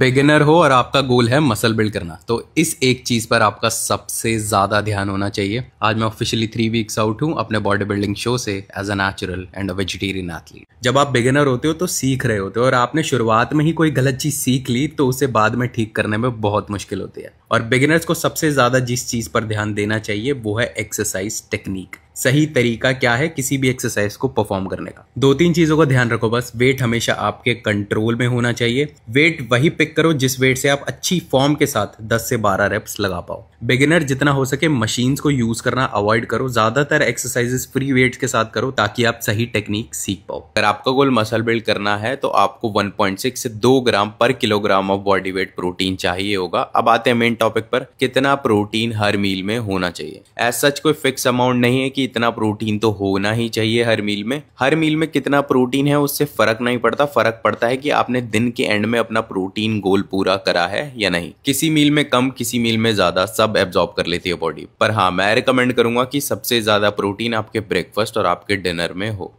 beginner हो और आपका गोल है मसल बिल्ड करना तो इस एक चीज़ पर आपका सबसे ज़्यादा ध्यान होना चाहिए आज मैं ऑफिशियली थ्री वीक्स आउट हूँ अपने बॉडी बिल्डिंग शो से as a natural and a vegetarian athlete जब आप बिगिनर होते हो तो सीख रहे होते हो और आपने शुरुआत में ही कोई गलत चीज़ सीख ली तो उसे बाद में ठीक करने में बहुत मुश्किल होती है और बिगिनर्स को सबसे ज़्यादा जिस चीज़ पर ध्यान देना चाहिए वो है एक्सरसाइज टेक्निक सही तरीका क्या है किसी भी एक्सरसाइज को परफॉर्म करने का दो तीन चीजों का ध्यान रखो बस वेट हमेशा आपके कंट्रोल में होना चाहिए वेट वही पिक करो जिस वेट से आप अच्छी फॉर्म के साथ 10 से 12 रेप्स लगा पाओ बिगिनर जितना हो सके मशीन्स को यूज करना अवॉइड करो ज्यादातर एक्सरसाइजेस फ्री वेट के साथ करो ताकि आप सही टेक्निक सीख पाओ अगर आपका गोल मसल बिल्ड करना है तो आपको 1.6 से 2 gram per kilogram of body weight protein चाहिए होगा अब आते हैं मेन टॉपिक पर कितना प्रोटीन हर मील में होना चाहिए एज सच कोई फिक्स अमाउंट नहीं है कि इतना प्रोटीन तो होना ही चाहिए हर मील में हर मील में कितना प्रोटीन है उससे फ़र्क नहीं पड़ता फ़र्क पड़ता है कि आपने दिन के एंड में अपना प्रोटीन गोल पूरा करा है या नहीं किसी मील में कम किसी मील में ज़्यादा सब एब्जॉर्ब कर लेती है बॉडी पर हाँ मैं रिकमेंड करूंगा कि सबसे ज़्यादा प्रोटीन आपके ब्रेकफास्ट और आपके डिनर में हो